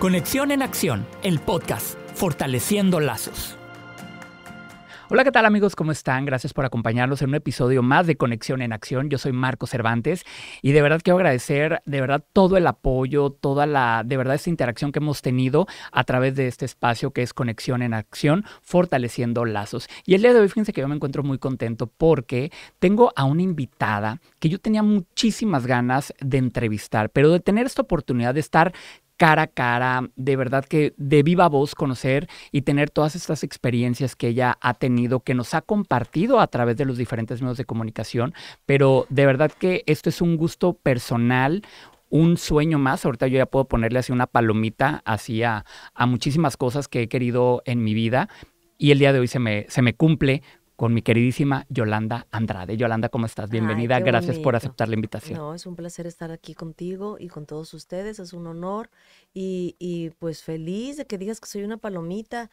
Conexión en Acción, el podcast, fortaleciendo lazos. Hola, ¿qué tal amigos? ¿Cómo están? Gracias por acompañarnos en un episodio más de Conexión en Acción. Yo soy Marco Cervantes y de verdad quiero agradecer de verdad todo el apoyo, toda la, de verdad, esta interacción que hemos tenido a través de este espacio que es Conexión en Acción, fortaleciendo lazos. Y el día de hoy, fíjense que yo me encuentro muy contento porque tengo a una invitada que yo tenía muchísimas ganas de entrevistar, pero de tener esta oportunidad de estar cara a cara, de verdad que de viva voz conocer y tener todas estas experiencias que ella ha tenido, que nos ha compartido a través de los diferentes medios de comunicación, pero de verdad que esto es un gusto personal, un sueño más. Ahorita yo ya puedo ponerle así una palomita así a, muchísimas cosas que he querido en mi vida. Y el día de hoy se me, se me cumple con mi queridísima Yolanda Andrade. Yolanda, ¿cómo estás? Bienvenida. Gracias por aceptar la invitación. No, es un placer estar aquí contigo y con todos ustedes. Es un honor y, pues feliz de que digas que soy una palomita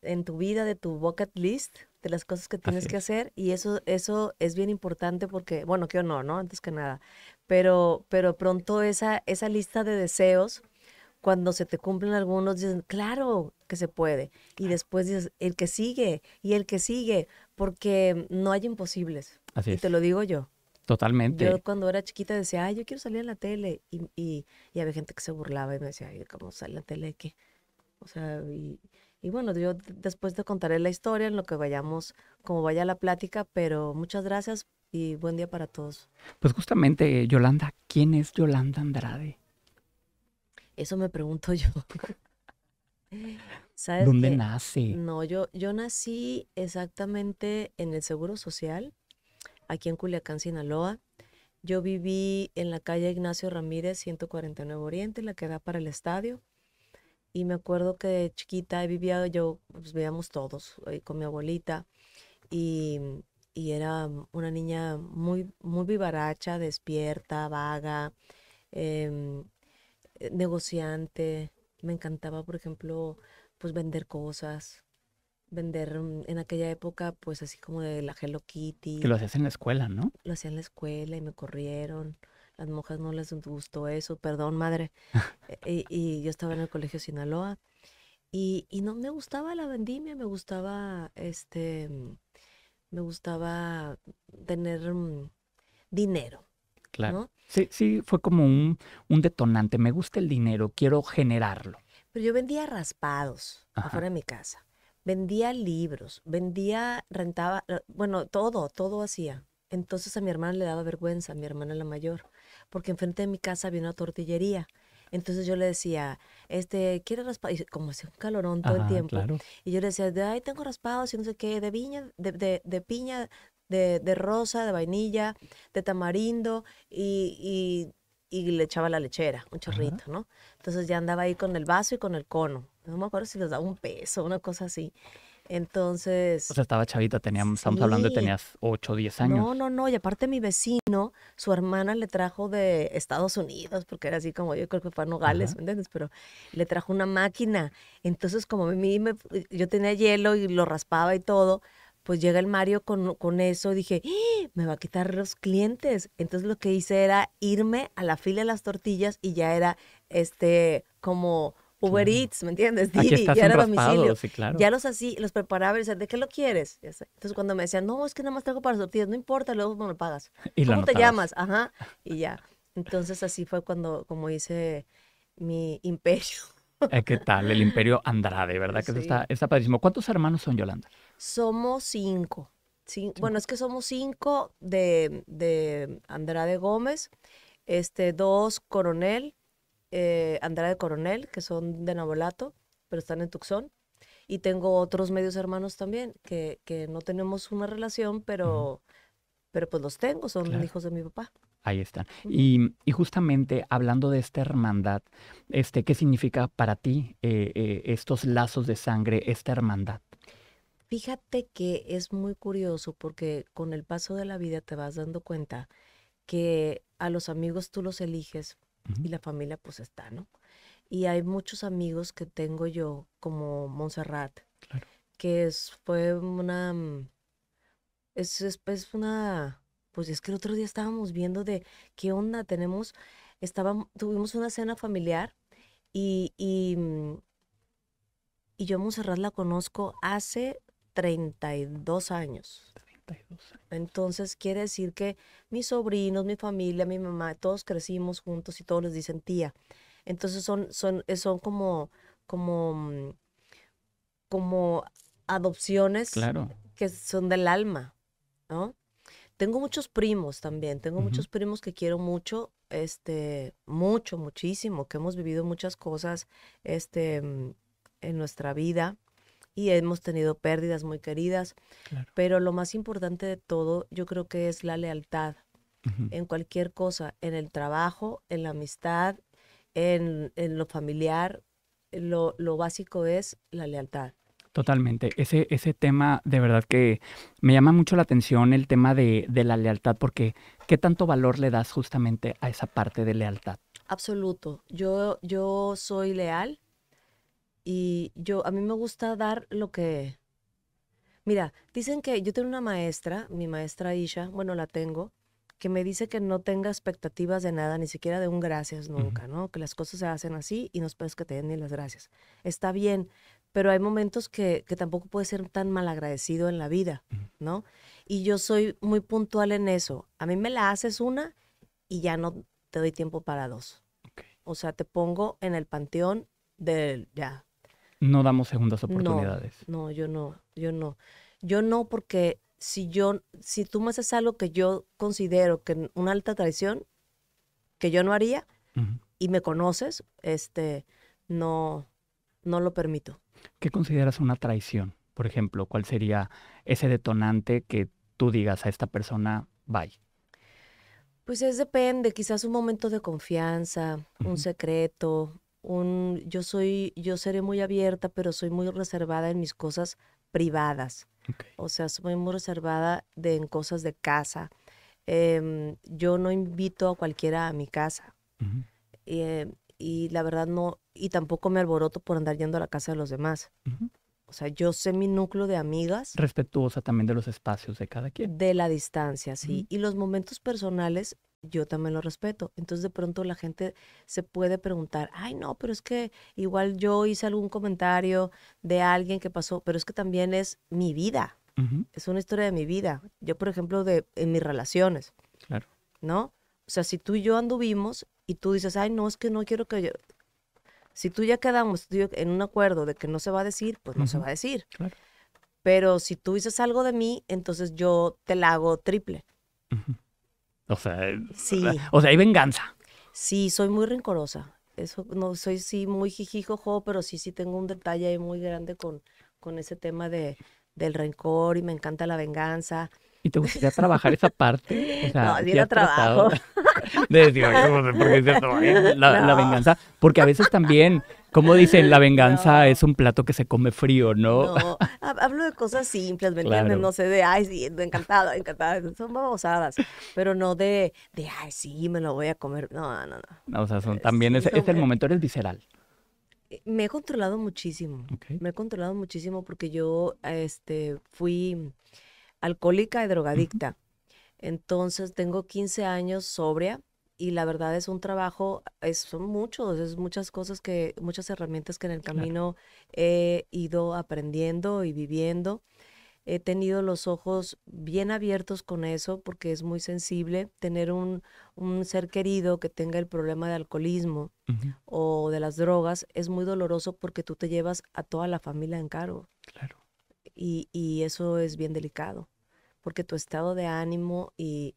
en tu vida, de tu bucket list, de las cosas que tienes que hacer. Y eso, eso es bien importante porque, bueno, qué honor, ¿no? Antes que nada. Pero, pero pronto esa, esa lista de deseos cuando se te cumplen algunos, dicen, claro que se puede. Y después dices, el que sigue, y el que sigue porque no hay imposibles. Así te lo digo yo. Totalmente. Yo cuando era chiquita decía, ay, yo quiero salir a la tele. Y, y, había gente que se burlaba y me decía, ay, ¿cómo sale la tele? ¿Qué? O sea, y, y, bueno, yo después te contaré la historia en lo que vayamos, como vaya la plática, pero muchas gracias y buen día para todos. Pues justamente, Yolanda, ¿quién es Yolanda Andrade? Eso me pregunto yo. ¿Dónde nace? No, yo, yo nací exactamente en el Seguro Social, aquí en Culiacán, Sinaloa. Yo viví en la calle Ignacio Ramírez, 149 Oriente, la que da para el estadio. Y me acuerdo que de chiquita vivía yo, pues vivíamos todos eh, con mi abuelita. Y, era una niña muy, muy vivaracha, despierta, vaga, em, eh, negociante. Me encantaba, por ejemplo, pues vender cosas, vender mm, en aquella época, pues así como de la Hello Kitty. Que lo hacías en la escuela, ¿no? Lo hacía en la escuela y me corrieron. Las monjas no les gustó eso, perdón, madre. E, y, yo estaba en el colegio Sinaloa. Y, no me gustaba la vendimia, me gustaba este. Mm, me gustaba tener mm, dinero. Claro. Sí, sí, fue como un, un detonante. Me gusta el dinero, quiero generarlo. Pero yo vendía raspados afuera de mi casa. Vendía libros, vendía, rentaba, bueno, todo, todo hacía. Entonces a mi hermana le daba vergüenza, a mi hermana la mayor, porque enfrente de mi casa había una tortillería. Entonces yo le decía, este, ¿quiere raspado? Y como hacía un calorón todo el tiempo. Y yo le decía, de, ay, tengo raspados y no sé qué, de viña, de, piña, de, rosa, de vainilla, de tamarindo y, y y le echaba la lechera, un chorrito, ¿no? Entonces ya andaba ahí con el vaso y con el cono. No me acuerdo si les daba un peso, una cosa así. Entonces. O sea, estaba chavita, teníamos, estamos hablando de tenías 8, 10 años. No, no, no. Y aparte, mi vecino, su hermana le trajo de Estados Unidos, porque era así como yo creo que fue a Nogales, ¿me entiendes? Pero le trajo una máquina. Entonces, como a mí yo tenía hielo y lo raspaba y todo, pues llega el Mario con, eso, dije, ¡Ah! me va a quitar los clientes. Entonces lo que hice era irme a la fila de las tortillas y ya era este como Uber Eats, ¿me entiendes? ya era domicilio. Ya los así, los preparaba y decía, ¿de qué lo quieres? Entonces cuando me decían, no, es que nada más traigo para tortillas, no importa, luego me lo pagas. ¿Cómo te llamas? Ajá, y ya. Entonces así fue cuando, como hice mi imperio. Eh, ¿Qué tal? El imperio Andrade, ¿verdad? Que está, está padrísimo. ¿Cuántos hermanos son, Yolanda? Somos cinco. bueno, es que somos cinco de, de Andrade Gómez, este, dos Coronel, eh, Andrade Coronel, que son de Navolato, pero están en Tuxón, Y tengo otros medios hermanos también, que, no tenemos una relación, pero, pero pues los tengo, son hijos de mi papá. Ahí están. y, justamente hablando de esta hermandad, este, ¿qué significa para ti eh, eh, estos lazos de sangre, esta hermandad? Fíjate que es muy curioso porque con el paso de la vida te vas dando cuenta que a los amigos tú los eliges y la familia pues está, ¿no? Y hay muchos amigos que tengo yo, como Montserrat, que es, fue una... Mm, es, es, una... Pues es que el otro día estábamos viendo de qué onda tenemos, estábamos, tuvimos una cena familiar y, y, mm, y yo a Montserrat la conozco hace 32 años. 32 años. Entonces quiere decir que mis sobrinos, mi familia, mi mamá, todos crecimos juntos y todos les dicen tía. Entonces son, son, eh, son como, como, mm, como adopciones que son del alma, ¿no? Tengo muchos primos también, tengo muchos primos que quiero mucho, este, mucho, muchísimo, que hemos vivido muchas cosas, este, mm, en nuestra vida y hemos tenido pérdidas muy queridas, pero lo más importante de todo yo creo que es la lealtad en cualquier cosa, en el trabajo, en la amistad, en, lo familiar, lo, básico es la lealtad. Totalmente. Ese, ese tema de verdad que me llama mucho la atención el tema de, la lealtad, porque ¿qué tanto valor le das justamente a esa parte de lealtad? Absoluto. Yo, yo soy leal y yo, a mí me gusta dar lo que... Mira, dicen que yo tengo una maestra, mi maestra Isha, bueno, la tengo, que me dice que no tenga expectativas de nada, ni siquiera de un gracias nunca, ¿no? Que las cosas se hacen así y no esperes que te den ni las gracias. Está bien, pero hay momentos que, tampoco puede ser tan mal agradecido en la vida, ¿no? Y yo soy muy puntual en eso. A mí me la haces una y ya no te doy tiempo para dos. O sea, te pongo en el panteón del, ya, no damos segundas oportunidades. No, yo no, yo no. Yo no porque si yo, si tú me haces algo que yo considero que una alta traición, que yo no haría, y me conoces, este, no, no lo permito. ¿Qué consideras una traición? Por ejemplo, ¿cuál sería ese detonante que tú digas a esta persona, bye? Pues es depende, quizás un momento de confianza, un secreto, yo soy, yo seré muy abierta, pero soy muy reservada en mis cosas privadas. O sea, soy muy reservada en cosas de casa. Em, yo no invito a cualquiera a mi casa. Em, y la verdad no, y tampoco me alboroto por andar yendo a la casa de los demás. O sea, yo sé mi núcleo de amigas. Respetuosa también de los espacios de cada quien. De la distancia, sí. Y los momentos personales yo también lo respeto. Entonces de pronto la gente se puede preguntar, ay no, pero es que igual yo hice algún comentario de alguien que pasó, pero es que también es mi vida, es una historia de mi vida. Yo, por ejemplo, de, en mis relaciones, claro. ¿no? O sea, si tú y yo anduvimos y tú dices, ay no, es que no quiero que yo... Si tú ya quedamos en un acuerdo de que no se va a decir, pues no se va a decir. Claro. Pero si tú dices algo de mí, entonces yo te la hago triple. Uh o sea, o sea, hay venganza. Sí, soy muy rencorosa. Eso, no soy sí muy jijijojo, pero sí, sí tengo un detalle muy grande con, con ese tema de, del rencor y me encanta la venganza. ¿Y te gustaría trabajar esa parte? O no, trabajo. De decir, ¿por la, la venganza. Porque a veces también, como dicen, la venganza es un plato que se come frío, ¿no? No, hablo de cosas simples, ¿me No sé, de, ay, sí, encantada, encantada. Son babosadas. Pero no de, de, ay, sí, me lo voy a comer. No, no, no. o sea, son, eh, también es, el momento, eres visceral. Eh, me he controlado muchísimo. Me he controlado muchísimo porque yo este, fui alcohólica y drogadicta. Entonces tengo 15 años sobria y la verdad es un trabajo, son muchos, es muchas cosas que, muchas herramientas que en el camino he ido aprendiendo y viviendo. He tenido los ojos bien abiertos con eso porque es muy sensible tener un, ser querido que tenga el problema de alcoholismo o de las drogas. Es muy doloroso porque tú te llevas a toda la familia en cargo. Claro. y eso es bien delicado porque tu estado de ánimo y,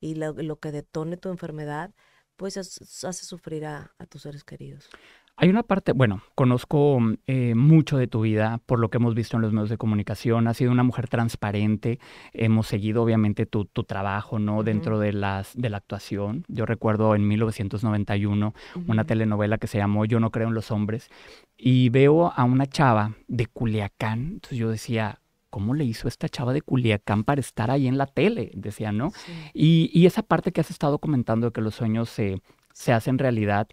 lo, que detone tu enfermedad, pues hace sufrir a, tus seres queridos. Hay una parte, bueno, conozco mm, eh, mucho de tu vida por lo que hemos visto en los medios de comunicación. Has sido una mujer transparente. Hemos seguido, obviamente, tu, tu trabajo, ¿no? Dentro de, las, de la actuación. Yo recuerdo en 1991 una telenovela que se llamó Yo no creo en los hombres. Y veo a una chava de Culiacán. Entonces yo decía, ¿cómo le hizo esta chava de Culiacán para estar ahí en la tele? Decía, ¿no? Y, esa parte que has estado comentando de que los sueños se, hacen realidad,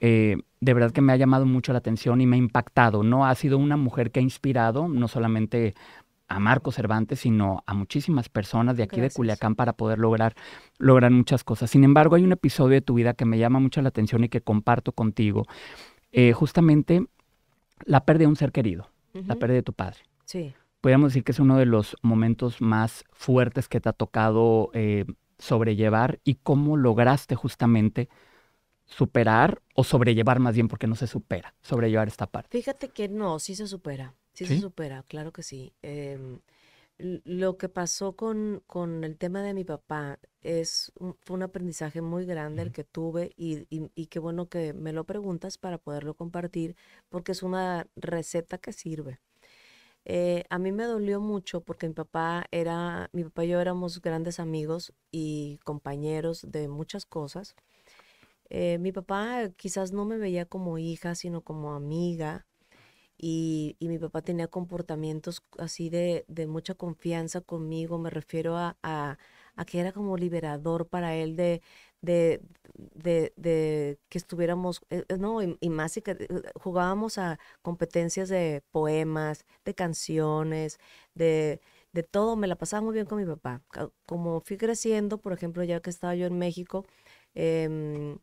eh, de verdad que me ha llamado mucho la atención y me ha impactado, ¿no? Ha sido una mujer que ha inspirado no solamente a Marco Cervantes, sino a muchísimas personas de aquí de Culiacán para poder lograr, lograr muchas cosas. Sin embargo, hay un episodio de tu vida que me llama mucho la atención y que comparto contigo. Eh, justamente la pérdida de un ser querido, la pérdida de tu padre. Sí podríamos decir que es uno de los momentos más fuertes que te ha tocado eh, sobrellevar y cómo lograste justamente superar o sobrellevar más bien porque no se supera, sobrellevar esta parte. Fíjate que no, sí se supera, sí, se supera, claro que sí. Em, lo que pasó con, con el tema de mi papá es fue un aprendizaje muy grande el que tuve y, qué bueno que me lo preguntas para poderlo compartir porque es una receta que sirve. Eh, a mí me dolió mucho porque mi papá era, mi papá y yo éramos grandes amigos y compañeros de muchas cosas. Eh, mi papá quizás no me veía como hija, sino como amiga. Y, mi papá tenía comportamientos así de, mucha confianza conmigo. Me refiero a que era como liberador para él de, de, de, que estuviéramos, eh, eh, no, y, más y que eh, jugábamos a competencias de poemas, de canciones, de, de todo. Me la pasaba muy bien con mi papá. Como fui creciendo, por ejemplo, ya que estaba yo en México, eh,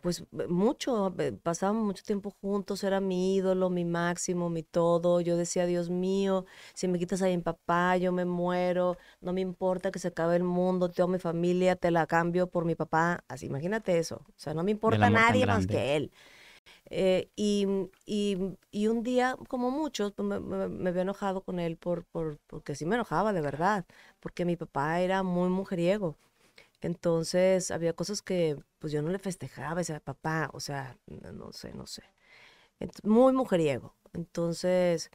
pues mucho, pasábamos mucho tiempo juntos, era mi ídolo, mi máximo, mi todo. Yo decía, Dios mío, si me quitas a mi papá, yo me muero, no me importa que se acabe el mundo, tengo mi familia, te la cambio por mi papá. Así, imagínate eso. O sea, no me importa nadie más que él. Eh, y, y, un día, como muchos, pues, me, había enojado con él por, por, porque sí me enojaba de verdad, porque mi papá era muy mujeriego entonces había cosas que pues yo no le festejaba, decía, papá, o sea, no, sé, no sé. muy mujeriego. Entonces,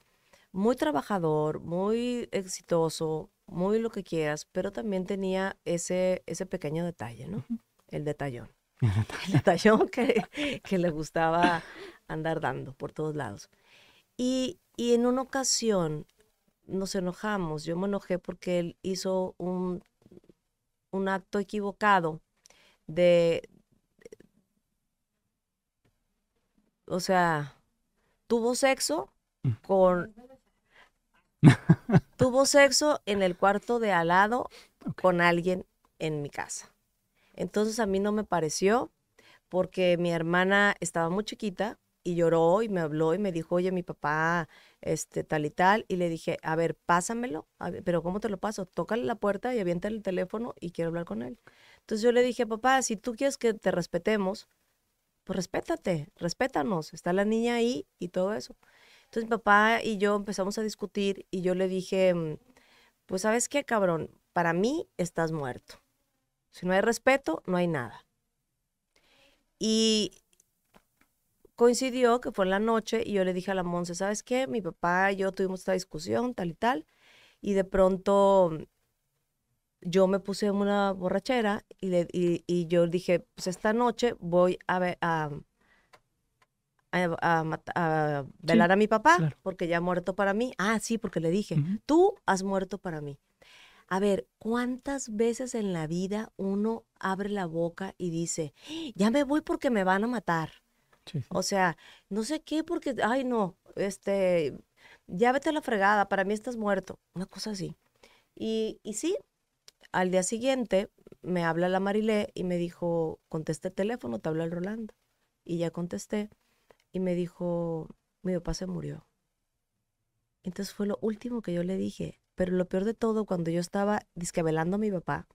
muy trabajador, muy exitoso, muy lo que quieras, pero también tenía ese, ese pequeño detalle, ¿no? El detallón. El detallón que, le gustaba andar dando por todos lados. y en una ocasión nos enojamos, yo me enojé porque él hizo un un acto equivocado de, o sea, tuvo sexo mm. con... tuvo sexo en el cuarto de al lado con alguien en mi casa. Entonces a mí no me pareció porque mi hermana estaba muy chiquita y lloró y me habló y me dijo, oye, mi papá este, tal y tal, y le dije, a ver, pásamelo, pero ¿cómo te lo paso? Tócale la puerta y avienta el teléfono y quiero hablar con él. Entonces yo le dije, papá, si tú quieres que te respetemos, pues respétate, respétanos, está la niña ahí y todo eso. Entonces papá y yo empezamos a discutir y yo le dije, mm, pues sabes qué, cabrón, para mí estás muerto. Si no hay respeto, no hay nada. Y coincidió que fue en la noche y yo le dije a la Monse, ¿sabes qué? Mi papá y yo tuvimos esta discusión, tal y tal, y de pronto mm, yo me puse en una borrachera y, le, y, yo dije, pues esta noche voy a, a, mm, velar a mi papá porque ya ha muerto para mí. Ah, sí, porque le dije, tú has muerto para mí. A ver, ¿cuántas veces en la vida uno abre la boca y dice, ¡Ah, ya me voy porque me van a matar? O sea, no sé qué, porque, ay, no, este, ya vete a la fregada, para mí estás muerto, una cosa así. Y, y sí, al día siguiente me habla la Marilé y me dijo, conteste el teléfono, te habla el Rolando. Y ya contesté y me dijo, mi papá se murió. Entonces fue lo último que yo le dije. Pero lo peor de todo, cuando yo estaba disquevelando a mi papá,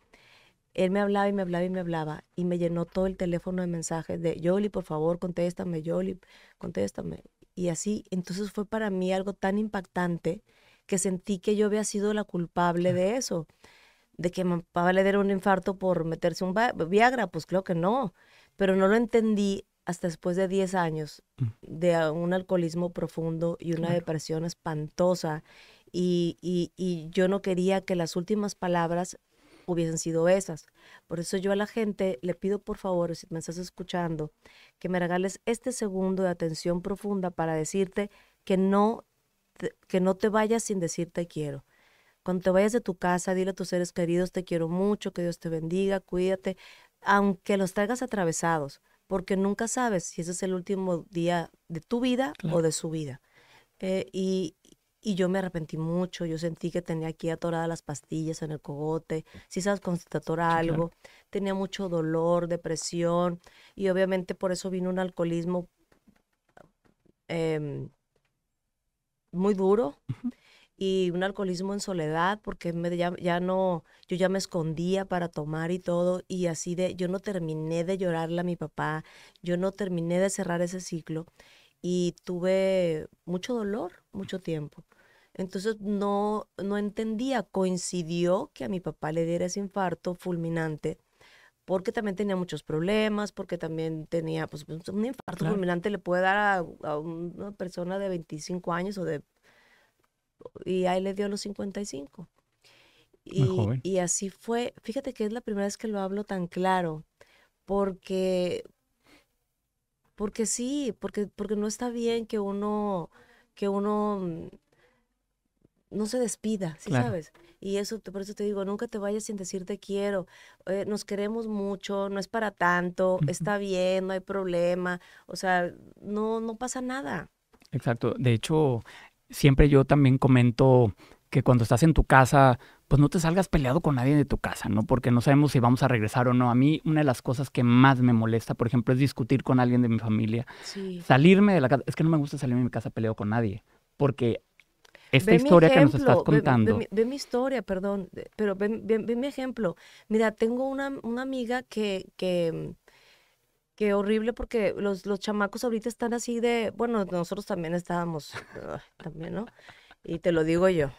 él me hablaba y me hablaba y me hablaba y me llenó todo el teléfono de mensajes de Yoli, por favor, contéstame, Yoli, contéstame. Y así, entonces fue para mí algo tan impactante que sentí que yo había sido la culpable de eso. De que me papá le diera un infarto por meterse un Viagra, pues creo que no. Pero no lo entendí hasta después de 10 años mm. de un alcoholismo profundo y una depresión espantosa. y, yo no quería que las últimas palabras hubiesen sido esas. Por eso yo a la gente le pido por favor, si me estás escuchando, que me regales este segundo de atención profunda para decirte que no te, que no te vayas sin decirte quiero. Cuando te vayas de tu casa, dile a tus seres queridos, te quiero mucho, que Dios te bendiga, cuídate, aunque los traigas atravesados, porque nunca sabes si ese es el último día de tu vida o de su vida. Eh, y, y yo me arrepentí mucho, yo sentí que tenía aquí atoradas las pastillas en el cogote, mm. si sabes, constatar algo, tenía mucho dolor, depresión, y obviamente por eso vino un alcoholismo em, muy duro y un alcoholismo en soledad, porque ya, no, yo ya me escondía para tomar y todo, y así de, yo no terminé de llorarle a mi papá, yo no terminé de cerrar ese ciclo y tuve mucho dolor, mucho tiempo. Entonces no, no entendía, coincidió que a mi papá le diera ese infarto fulminante porque también tenía muchos problemas, porque también tenía, pues, pues un infarto fulminante le puede dar a, una persona de 25 años o de... Y ahí le dio a los 55. Y, y, así fue. Fíjate que es la primera vez que lo hablo tan claro, porque, porque sí, porque, porque no está bien que uno, que uno mm, no se despida, ¿sí sabes? Y eso, por eso te digo, nunca te vayas sin decirte quiero, eh, nos queremos mucho, no es para tanto, está bien, no hay problema, o sea, no, no pasa nada. Exacto, de hecho, siempre yo también comento que cuando estás en tu casa, pues no te salgas peleado con nadie de tu casa, ¿no? Porque no sabemos si vamos a regresar o no. A mí una de las cosas que más me molesta, por ejemplo, es discutir con alguien de mi familia. Sí. Salirme de la casa. Es que no me gusta salirme de mi casa peleado con nadie, porque esta ve historia ejemplo, que nos estás contando. Ve, mi historia, perdón, pero ve, mi ejemplo. Mira, tengo una, una amiga que, que, que horrible porque los, los chamacos ahorita están así de, bueno, nosotros también estábamos, también, ¿no? Y te lo digo yo.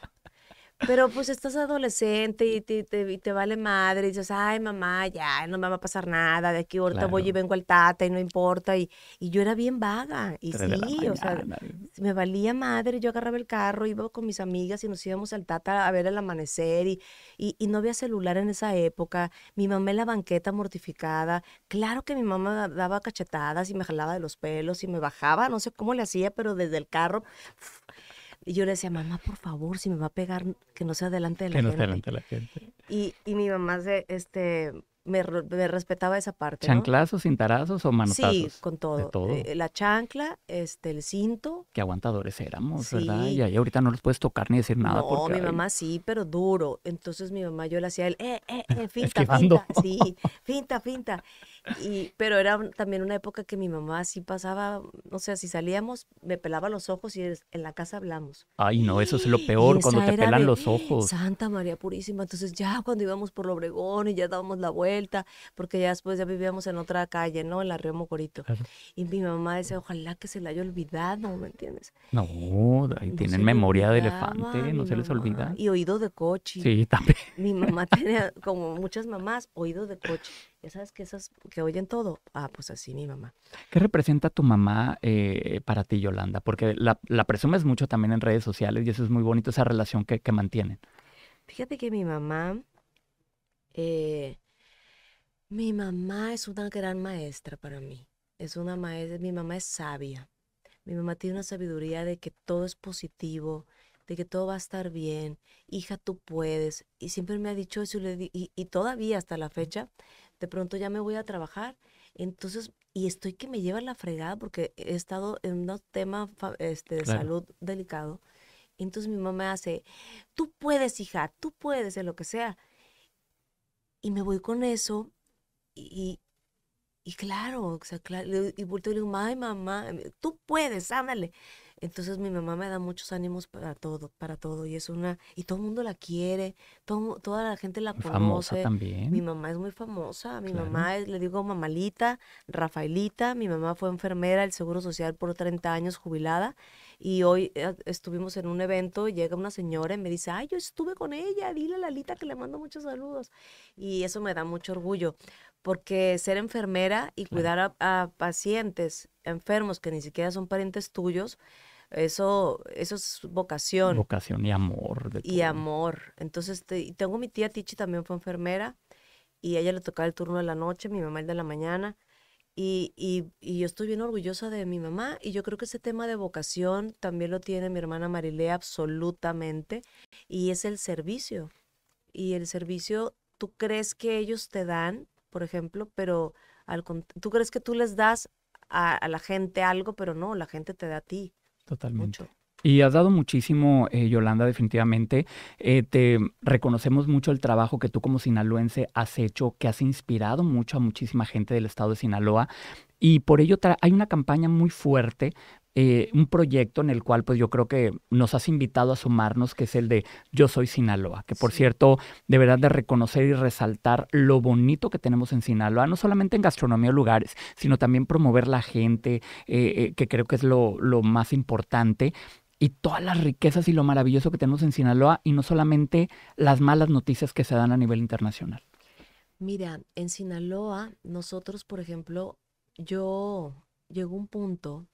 Pero pues estás adolescente y te, vale madre y dices, ay mamá, ya, no me va a pasar nada, de aquí ahorita voy y vengo al tata y no importa. Y, yo era bien vaga y sí, o sea, me valía madre, yo agarraba el carro, iba con mis amigas y nos íbamos al tata a ver el amanecer y, y, no había celular en esa época, mi mamá en la banqueta mortificada, claro que mi mamá daba cachetadas y me jalaba de los pelos y me bajaba, no sé cómo le hacía, pero desde el carro... Y yo le decía, mamá, por favor, si me va a pegar, que no sea delante de la gente. Que no sea delante la gente. Y, y mi mamá se, este, me, respetaba esa parte. ¿Chanclazos, o cintarazos o manotazos? Sí, con todo. todo. Eh, la chancla, este, el cinto. Qué aguantadores éramos, ¿verdad? Y ahí ahorita no los puedes tocar ni decir nada. No, porque, mi mamá sí, pero duro. Entonces mi mamá, yo le hacía el, eh, eh, eh, finta, finta. Sí, finta, finta pero era también una época que mi mamá sí pasaba, no sé, si salíamos, me pelaba los ojos y en la casa hablamos. Ay, no, eso es lo peor, cuando te pelan los ojos. Santa María Purísima. Entonces ya cuando íbamos por Lobregón y ya dábamos la vuelta, porque ya después ya vivíamos en otra calle, ¿no? En la Río Mocorito. Y mi mamá decía, ojalá que se la haya olvidado, ¿me entiendes? No, ahí tienen memoria de elefante, no se les olvida. Y oído de coche. Sí, también. Mi mamá tenía, como muchas mamás, oído de coche ya sabes que esas que oyen todo. Ah, pues así mi mamá. ¿Qué representa tu mamá eh, para ti, Yolanda? Porque la, la, presumes mucho también en redes sociales y eso es muy bonito, esa relación que, mantienen. Fíjate que mi mamá, eh, mi mamá es una gran maestra para mí. Es una maestra, mi mamá es sabia. Mi mamá tiene una sabiduría de que todo es positivo, de que todo va a estar bien, hija, tú puedes. Y siempre me ha dicho eso y todavía hasta la fecha de pronto ya me voy a trabajar, entonces, y estoy que me lleva la fregada porque he estado en un tema este, de salud delicado. Entonces mi mamá hace, tú puedes, hija, tú puedes, en lo que sea. Y me voy con eso y, claro, o sea, claro, y vuelto y le digo, ay mamá, tú puedes, ándale. Entonces mi mamá me da muchos ánimos para todo, para todo. Y es una, y todo el mundo la quiere, toda la gente la conoce. Famosa también. Mi mamá es muy famosa. Mi mamá es, le digo mamalita, Rafaelita. Mi mamá fue enfermera del Seguro Social por 30 años, jubilada. Y hoy eh, estuvimos en un evento, y llega una señora y me dice, ay, yo estuve con ella, dile a Lalita que le mando muchos saludos. Y eso me da mucho orgullo porque ser enfermera y cuidar a, pacientes enfermos que ni siquiera son parientes tuyos, eso, eso es vocación. Vocación y amor. y amor. Entonces, tengo mi tía Tichi también fue enfermera y a ella le tocaba el turno de la noche, mi mamá el de la mañana. Y, yo estoy bien orgullosa de mi mamá y yo creo que ese tema de vocación también lo tiene mi hermana Marilea absolutamente y es el servicio. Y el servicio, tú crees que ellos te dan, por ejemplo, pero al, tú crees que tú les das a la gente algo, pero no, la gente te da a ti. Totalmente. Y has dado muchísimo, eh, Yolanda, definitivamente. Eh, te reconocemos mucho el trabajo que tú como sinaloense has hecho, que has inspirado mucho a muchísima gente del estado de Sinaloa. Y por ello hay una campaña muy fuerte eh, un proyecto en el cual pues yo creo que nos has invitado a sumarnos, que es el de Yo Soy Sinaloa, que por cierto cierto, verdad de reconocer y resaltar lo bonito que tenemos en Sinaloa, no solamente en gastronomía o lugares, sino también promover la gente, eh, eh, que creo que es lo, lo más importante y todas las riquezas y lo maravilloso que tenemos en Sinaloa y no solamente las malas noticias que se dan a nivel internacional. Mira, en Sinaloa, nosotros, por ejemplo, yo llegó un punto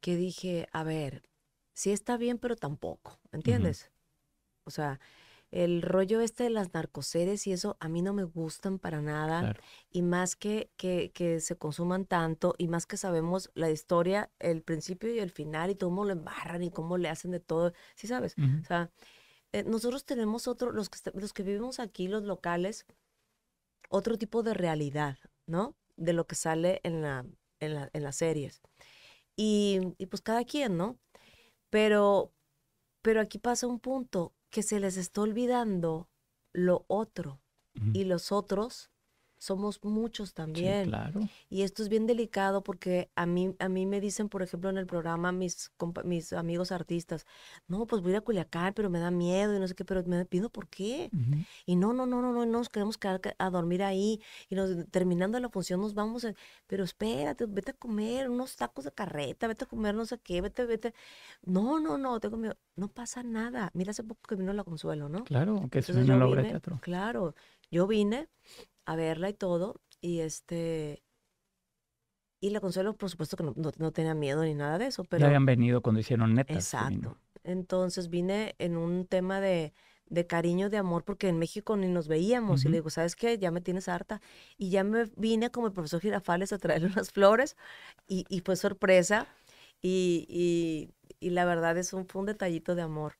que dije, a ver, sí está bien, pero tampoco, ¿entiendes? O sea, el rollo este de las narcoseries y eso a mí no me gustan para nada. Y más que, que, que, se consuman tanto y más que sabemos la historia, el principio y el final y cómo lo embarran y cómo le hacen de todo, sí sabes. O sea, eh, nosotros tenemos otro, los que, los que vivimos aquí, los locales, otro tipo de realidad, ¿no? De lo que sale en, la, en, la, en las series. Y, pues cada quien, ¿no? Pero, pero aquí pasa un punto que se les está olvidando lo otro y los otros somos muchos también. claro. Y esto es bien delicado porque a mí, a mí me dicen, por ejemplo, en el programa mis, mis amigos artistas, no, pues voy a ir Culiacán, pero me da miedo y no sé qué, pero me pido por qué. Y no, no, no, no, no, nos queremos quedar a dormir ahí y nos, terminando la función nos vamos, a, pero espérate, vete a comer unos tacos de carreta, vete a comer no sé qué, vete, vete. No, no, no, tengo miedo. No pasa nada. Mira, hace poco que vino la Consuelo, ¿no? Claro, que se una obra de teatro. Claro, yo vine a verla y todo. Y este. Y la Consuelo, por supuesto, que no, tenía miedo ni nada de eso. Pero... Ya habían venido cuando hicieron netas. Exacto. Entonces vine en un tema de, cariño, de amor, porque en México ni nos veíamos. Y le digo, ¿sabes qué? Ya me tienes harta. Y ya me vine como el profesor Girafales a traerle unas flores y, fue sorpresa. Y, y, y, la verdad es un, fue un detallito de amor,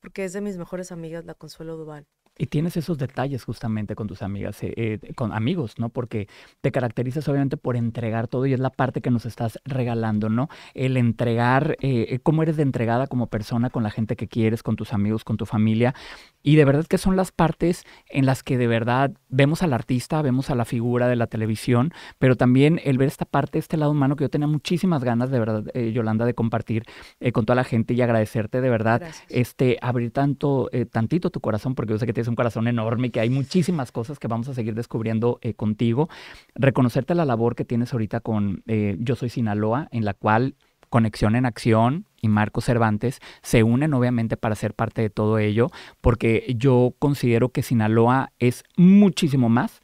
porque es de mis mejores amigas, la Consuelo Duval. Y tienes esos detalles justamente con tus amigas, eh, eh, con amigos, ¿no? Porque te caracterizas obviamente por entregar todo y es la parte que nos estás regalando, ¿no? El entregar, eh, cómo eres de entregada como persona con la gente que quieres, con tus amigos, con tu familia. Y de verdad que son las partes en las que de verdad vemos al artista, vemos a la figura de la televisión, pero también el ver esta parte, este lado humano que yo tenía muchísimas ganas, de verdad, Yolanda, de compartir con toda la gente y agradecerte de verdad, este, abrir tanto, tantito tu corazón, porque yo sé que tienes un corazón enorme y que hay muchísimas cosas que vamos a seguir descubriendo eh, contigo. Reconocerte la labor que tienes ahorita con eh, Yo Soy Sinaloa, en la cual Conexión en Acción y Marco Cervantes se unen obviamente para ser parte de todo ello, porque yo considero que Sinaloa es muchísimo más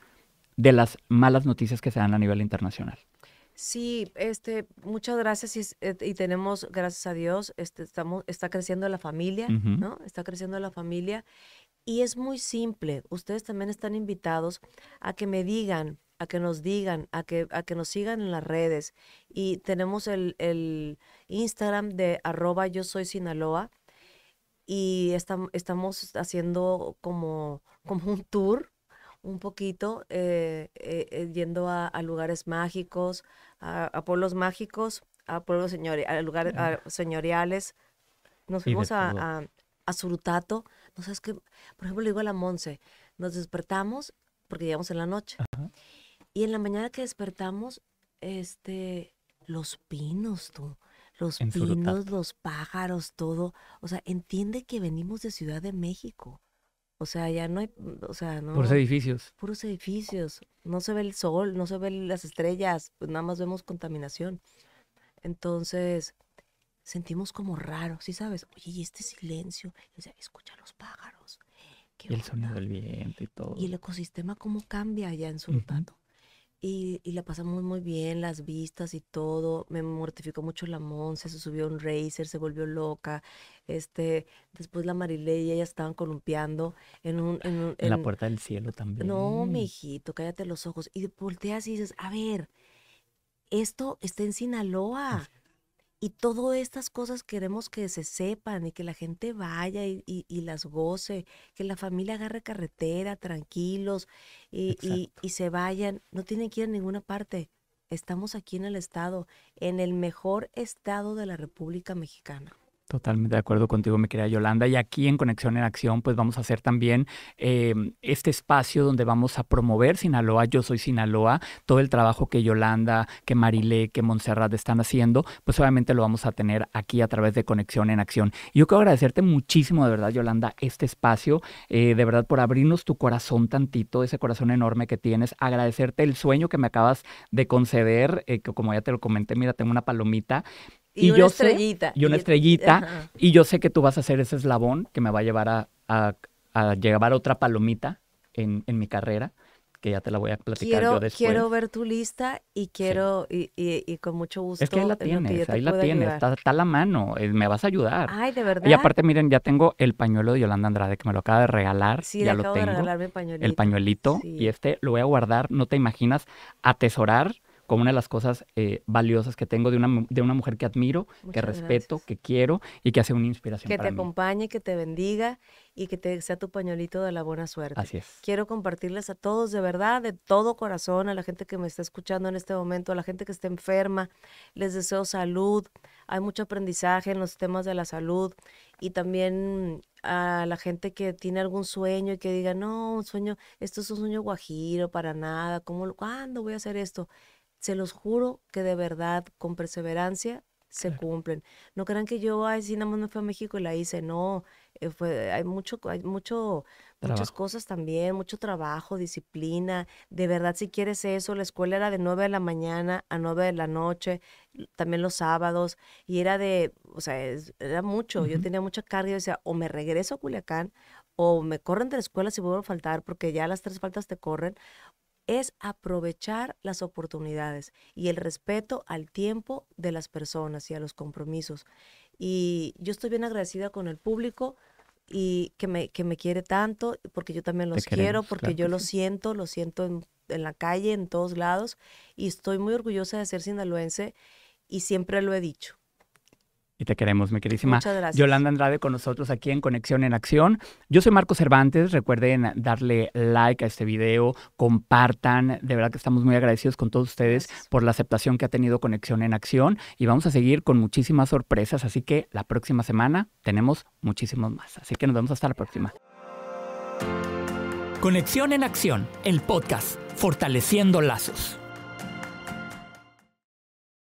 de las malas noticias que se dan a nivel internacional. Sí, este, muchas gracias y, eh, tenemos, gracias a Dios, este, estamos, está creciendo la familia, ¿no? Está creciendo la familia y es muy simple. Ustedes también están invitados a que me digan, a que nos digan, a que, a que nos sigan en las redes. Y tenemos el, Instagram de arroba yo soy Sinaloa. Y estamos haciendo como, como un tour un poquito, eh, eh, eh, yendo a, lugares mágicos, a, pueblos mágicos, a pueblos lugares señoriales. Nos fuimos a, a Surutato, o sea, es que, por ejemplo, le digo a la Monse, nos despertamos porque llegamos en la noche. Y en la mañana que despertamos, este, los pinos, los pinos, los pájaros, todo. O sea, entiende que venimos de Ciudad de México. O sea, ya no hay, mm, o sea, no. Puros edificios. Puros edificios. No se ve el sol, no se ven las estrellas, pues nada más vemos contaminación. Entonces, sentimos como raro, ¿sí sabes? Oye, y este silencio, o escucha los pájaros. Y el sonido del viento y todo. Y el ecosistema cómo cambia allá en su... y, y, la pasamos muy bien, las vistas y todo. Me mortificó mucho la Monza, se subió un racer, se volvió loca. Este, después la marileya, ya estaban columpiando en un... En, la puerta del cielo también. No, mijito, cállate los ojos. Y volteas y dices, a ver, esto está en Sinaloa. Y todas estas cosas queremos que se sepan y que la gente vaya y, las goce, que la familia agarre carretera tranquilos y, y, se vayan. No tienen que ir a ninguna parte. Estamos aquí en el estado, en el mejor estado de la República Mexicana. Totalmente de acuerdo contigo, mi querida Yolanda. Y aquí en Conexión en Acción, pues vamos a hacer también em, este espacio donde vamos a promover Sinaloa, Yo Soy Sinaloa, todo el trabajo que Yolanda, que Marilé, que Montserrat están haciendo, pues obviamente lo vamos a tener aquí a través de Conexión en Acción. yo quiero agradecerte muchísimo, de verdad, Yolanda, este espacio, eh, de verdad, por abrirnos tu corazón tantito, ese corazón enorme que tienes, agradecerte el sueño que me acabas de conceder, eh, que como ya te lo comenté, mira, tengo una palomita, y, una yo estrellita. y una estrellita. Y yo sé que tú vas a hacer ese eslabón que me va a llevar a, a, llevar otra palomita en, en mi carrera que ya te la voy a platicar quiero, yo después. Quiero ver tu lista y quiero, y, y, con mucho gusto. Es que ahí la tienes, ahí la tienes, está, está, a la mano, eh, me vas a ayudar. Ay, de verdad. Y aparte, miren, ya tengo el pañuelo de Yolanda Andrade que me lo acaba de regalar. Sí, ya lo tengo. De regalar pañuelito. El pañuelito, y este lo voy a guardar, no te imaginas, atesorar como una de las cosas eh, valiosas que tengo de una, de una mujer que admiro, que respeto, que quiero y que hace una inspiración. Que te acompañe, que te bendiga y que te sea tu pañuelito de la buena suerte. Así es. Quiero compartirles a todos de verdad, de todo corazón, a la gente que me está escuchando en este momento, a la gente que está enferma, les deseo salud. Hay mucho aprendizaje en los temas de la salud y también a la gente que tiene algún sueño y que diga, no, un sueño, esto es un sueño guajiro para nada, ¿cómo, ¿cuándo voy a hacer esto? se los juro que de verdad, con perseverancia, se cumplen. No crean que yo, ay, sí, nada más me fui a México y la hice. No, eh, fue, hay mucho, hay mucho, muchas cosas también, mucho trabajo, disciplina. De verdad, si quieres eso, la escuela era de 9 de la mañana a 9 de la noche, también los sábados, y era de, o sea, era mucho. Yo tenía mucha carga y decía, o me regreso a Culiacán, o me corren de la escuela si vuelvo a faltar, porque ya las tres faltas te corren, es aprovechar las oportunidades y el respeto al tiempo de las personas y a los compromisos. Y yo estoy bien agradecida con el público y que me, que me quiere tanto, porque yo también los quiero, porque yo lo siento, lo siento en, en la calle, en todos lados, y estoy muy orgullosa de ser sinaloense y siempre lo he dicho y te queremos, mi queridísima Yolanda Andrade con nosotros aquí en Conexión en Acción. Yo soy Marco Cervantes, recuerden darle like a este video, compartan, de verdad que estamos muy agradecidos con todos ustedes por la aceptación que ha tenido Conexión en Acción y vamos a seguir con muchísimas sorpresas, así que la próxima semana tenemos muchísimos más, así que nos vemos hasta la próxima. Conexión en Acción, el podcast, fortaleciendo lazos.